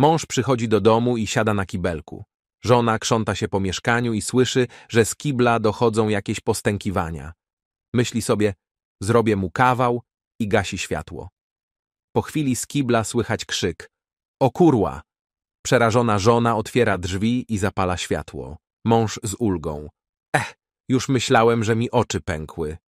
Mąż przychodzi do domu i siada na kibelku. Żona krząta się po mieszkaniu i słyszy, że z kibla dochodzą jakieś postękiwania. Myśli sobie, zrobię mu kawał i gasi światło. Po chwili z kibla słychać krzyk. O kurła! Przerażona żona otwiera drzwi i zapala światło. Mąż z ulgą. Eh, już myślałem, że mi oczy pękły.